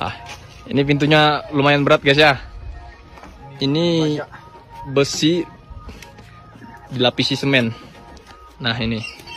ah ini pintunya lumayan berat guys ya ini besi dilapisi semen nah ini